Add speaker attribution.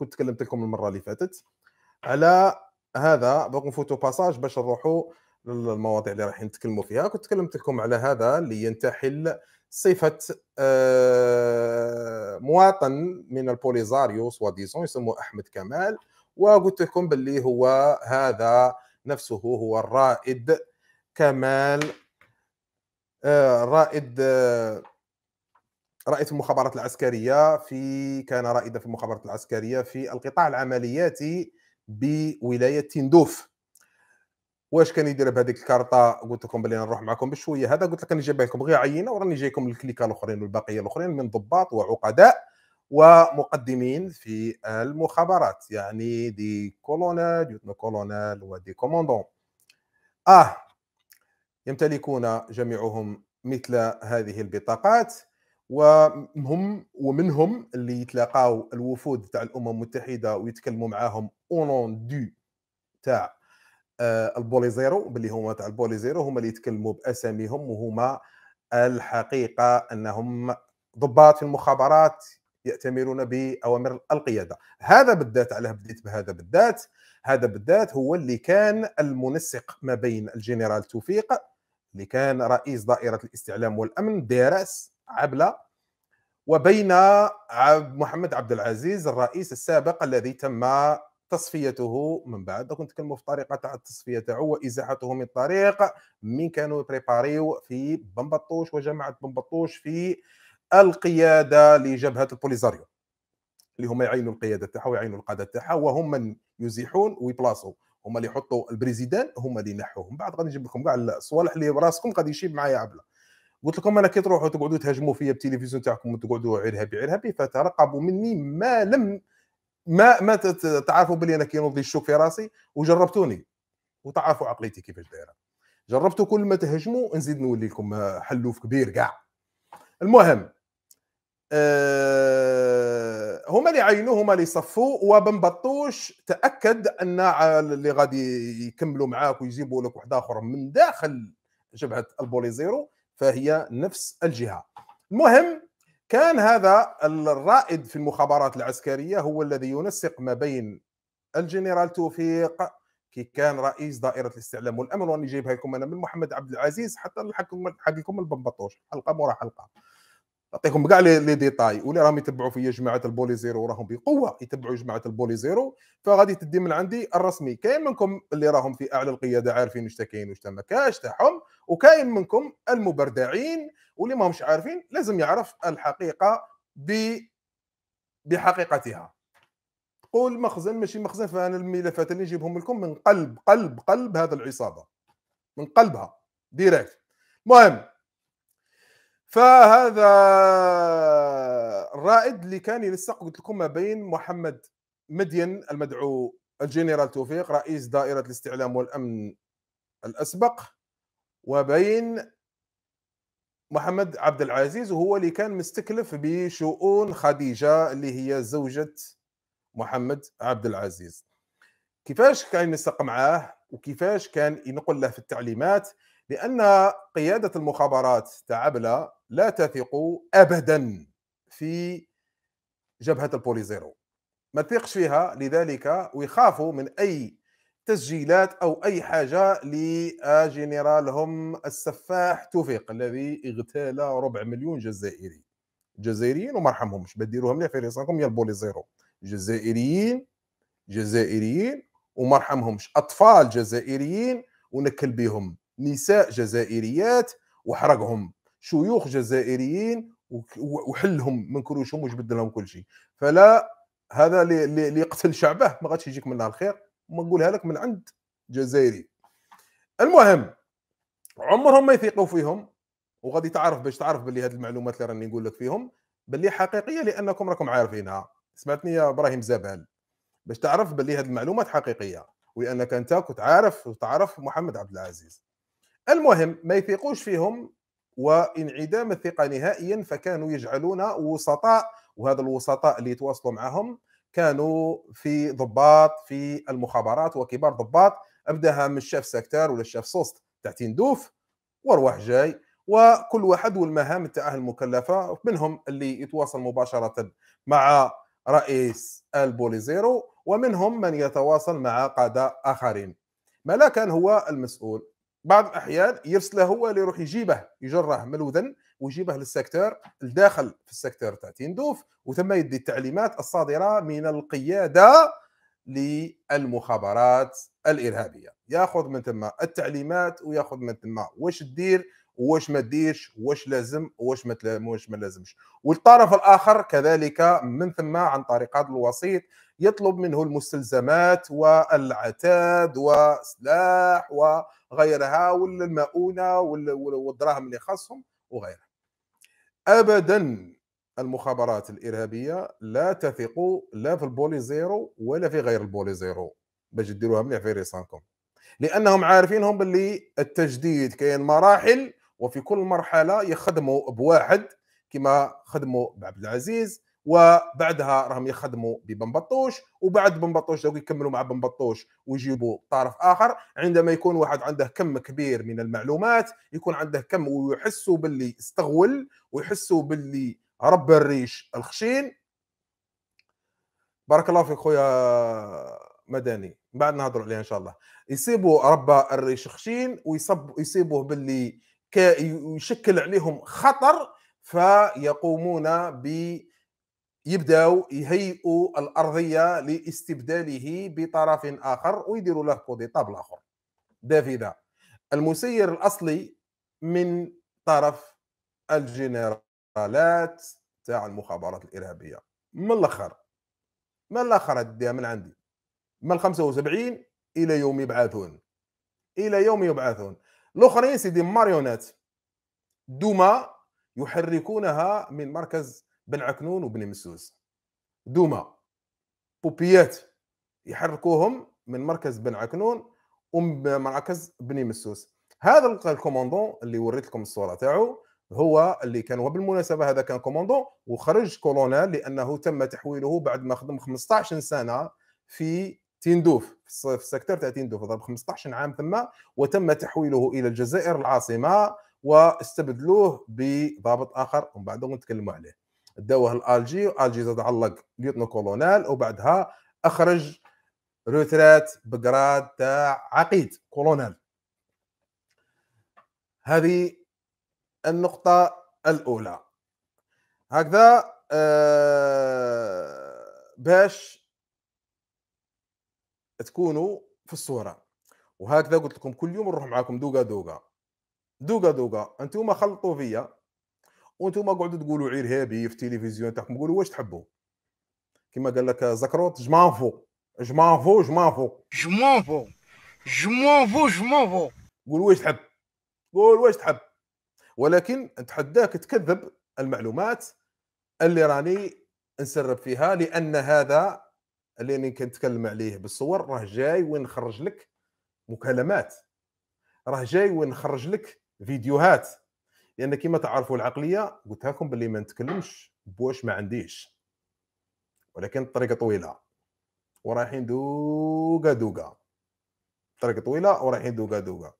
Speaker 1: كنت تكلمت لكم المره اللي فاتت على هذا باغ نفوتوا باساج باش نروحوا للمواضيع اللي رايحين نتكلموا فيها كنت تكلمت لكم على هذا اللي ينتحل صفه آه، مواطن من البوليزاريو سوا ديزون يسموه احمد كمال وقلت لكم باللي هو هذا نفسه هو الرائد كمال آه، رائد آه، رائد في المخابرات العسكريه في كان رائدا في المخابرات العسكريه في القطاع العملياتي بولايه تندوف واش كان يدير بهذيك الكارطه قلت لكم بلي نروح معكم بشويه هذا قلت لك انا لكم غير عينه وراني جايكم الكليكه الاخرين والبقيه الاخرين من ضباط وعقداء ومقدمين في المخابرات يعني دي كولونيل ليوتنو كولونيل ودي كوموندون اه يمتلكون جميعهم مثل هذه البطاقات وهم ومنهم اللي يتلاقاو الوفود تاع الامم المتحده ويتكلموا معاهم اونون دو تاع آه، البوليزيرو باللي هما تاع البوليزيرو هما اللي يتكلموا باساميهم وهما الحقيقه انهم ضباط في المخابرات يأتمرون بأوامر القيادة هذا بالذات علاه بديت بهذا بالذات هذا بالذات هو اللي كان المنسق ما بين الجنرال توفيق اللي كان رئيس دائرة الاستعلام والأمن ديراس عبله وبين عبد محمد عبد العزيز الرئيس السابق الذي تم تصفيته من بعد كنت نتكلموا في الطريقه تاع التصفيه تاعو وازاحته من الطريق من كانوا بريباريو في بنبطوش وجماعه بنبطوش في القياده لجبهه البوليزاريو اللي هما يعينوا القياده تاعها ويعينوا القاده تاعها وهم من يزيحون ويبلاصوا هما اللي يحطوا البريزيدان هما اللي ينحوهم من بعد غادي نجيب لكم كاع الصوالح اللي براسكم غادي يشيب معايا عبله قلت لكم انا كي تروحوا تقعدوا تهاجموا فيا بالتلفزيون تاعكم وتقعدوا بعيرها بي فترقبوا مني ما لم ما ما تعرفوا بلي انا كي نوضي الشوك في راسي وجربتوني وتعرفوا عقليتي كيفاش دايره جربتوا كل ما تهجموا نزيد نولي لكم حلوف كبير كاع المهم أه هما اللي عينوه هما اللي صفوا وبن بطوش تاكد ان اللي غادي يكملوا معاك ويجيبوا لك واحد اخر من داخل جبهه البوليزيرو فهي نفس الجهه المهم كان هذا الرائد في المخابرات العسكريه هو الذي ينسق ما بين الجنرال توفيق كي كان رئيس دائره الاستعلام والامن وأنا جايبها لكم انا من محمد عبد العزيز حتى نلحق لكم البنبطوش حلقه مورا حلقه نعطيكم كاع لي ديتاي واللي راهم يتبعوا فيا جماعه البولي زيرو وراهم بقوه يتبعوا جماعه البولي زيرو فغادي تدي من عندي الرسمي كاين منكم اللي راهم في اعلى القياده عارفين واش كاين واش ما كاش تاعهم وكاين منكم المبردعين واللي ماهمش عارفين لازم يعرف الحقيقه ب بحقيقتها تقول مخزن ماشي مخزن فانا الملفات اللي نجيبهم لكم من قلب قلب قلب هذا العصابه من قلبها ديريكت المهم فهذا الرائد اللي كان ينسق قلت لكم ما بين محمد مدين المدعو الجنرال توفيق رئيس دائره الاستعلام والامن الاسبق وبين محمد عبد العزيز وهو اللي كان مستكلف بشؤون خديجه اللي هي زوجة محمد عبد العزيز كيفاش كان ينسق معاه وكيفاش كان ينقل له في التعليمات لان قياده المخابرات تعبله لا تثقوا ابدا في جبهه البوليزيرو ما تثقش فيها لذلك ويخافوا من اي تسجيلات او اي حاجه لجنرالهم السفاح توفيق الذي اغتال ربع مليون جزائري جزائريين وما رحمهمش بديروها مليح في رسالكم يا البوليزيرو جزائريين جزائريين وما رحمهمش اطفال جزائريين ونكل بهم نساء جزائريات وحرقهم شيوخ جزائريين وحلهم من كروشهم وجبد لهم كل شيء فلا هذا اللي يقتل شعبه ما غاديش يجيك منها الخير وما نقولها لك من عند جزائري المهم عمرهم ما يثيقوا فيهم وغادي تعرف باش تعرف باللي هذه المعلومات اللي راني نقول لك فيهم باللي حقيقيه لانكم راكم عارفينها سمعتني يا ابراهيم زبال باش تعرف باللي هذه المعلومات حقيقيه ولانك انت كنت عارف وتعرف محمد عبد العزيز المهم ما يثيقوش فيهم وانعدام الثقه نهائيا فكانوا يجعلون وسطاء وهذا الوسطاء اللي يتواصلوا معهم كانوا في ضباط في المخابرات وكبار ضباط ابداها من الشاف سكتار ولا الشاف سوست تاع تندوف وارواح جاي وكل واحد والمهام تاعه المكلفه منهم اللي يتواصل مباشره مع رئيس البوليزيرو ومنهم من يتواصل مع قاده اخرين لا كان هو المسؤول بعض الاحيان يرسله هو اللي يروح يجيبه يجره من الوذن ويجيبه للسكتور الداخل في السكتور تاع تندوف وثم يدي التعليمات الصادره من القياده للمخابرات الارهابيه ياخذ من تما التعليمات وياخذ من تما واش تدير واش ما تديرش واش لازم واش ما واش ما لازمش والطرف الاخر كذلك من ثم عن طريق هذا الوسيط يطلب منه المستلزمات والعتاد وسلاح و غيرها ولا المؤونه والدراهم اللي خاصهم وغيرها ابدا المخابرات الارهابيه لا تثق لا في البولي زيرو ولا في غير البولي زيرو باش ديروها مليح في ريسانكم لانهم عارفينهم باللي التجديد كاين مراحل وفي كل مرحله يخدموا بواحد كما خدموا بعبد العزيز وبعدها راهم يخدموا ببنبطوش وبعد بنبطوش لو يكملوا مع بنبطوش ويجيبوا طرف اخر عندما يكون واحد عنده كم كبير من المعلومات يكون عنده كم ويحسوا باللي استغول ويحسوا باللي رب الريش الخشين بارك الله فيك خويا مدني بعد نهضروا عليها ان شاء الله يسيبوا رب الريش خشين ويصب يسيبوه باللي يشكل عليهم خطر فيقومون ب يبداو يهيئوا الارضيه لاستبداله بطرف اخر ويديروا له كودي طابل اخر دافيدا المسير الاصلي من طرف الجنرالات تاع المخابرات الارهابيه من الاخر من الاخر اديها من عندي من 75 الى يوم يبعثون الى يوم يبعثون الاخرين سيدي ماريونات دوما يحركونها من مركز بن عكنون وبن مسوس دوما بوبيات يحركوهم من مركز بن عكنون ومركز بني مسوس هذا الكوموندون اللي وريت لكم الصوره تاعو هو اللي كان وبالمناسبه هذا كان كوموندون وخرج كولونيل لانه تم تحويله بعد ما خدم 15 سنه في تندوف في السكتر تاع تندوف ضرب 15 عام ثم وتم تحويله الى الجزائر العاصمه واستبدلوه بضابط اخر ومن بعد نتكلموا عليه داوه لالجي والجي زاد علق ليوتنو كولونال وبعدها اخرج روترات بقراد تاع عقيد كولونال هذه النقطة الأولى هكذا آه، باش تكونوا في الصورة وهكذا قلت لكم كل يوم نروح معاكم دوقا دوقا دوقا دوقا انتوما خلطوا فيا وانتم قعدوا تقولوا عير هابي في التلفزيون تاعكم قولوا واش تحبوا كما قال لك زكروت جمانفو جمانفو جمانفو جمانفو جمانفو جمانفو قول واش تحب قول واش تحب ولكن نتحداك تكذب المعلومات اللي راني نسرب فيها لان هذا اللي راني كنتكلم عليه بالصور راه جاي وين نخرج لك مكالمات راه جاي وين نخرج لك فيديوهات لان كما تعرفوا العقليه قلت لكم باللي ما نتكلمش بواش ما عنديش ولكن الطريقه طويله ورايحين دوقا دوقا طريقه طويله ورايحين دوقا دوكا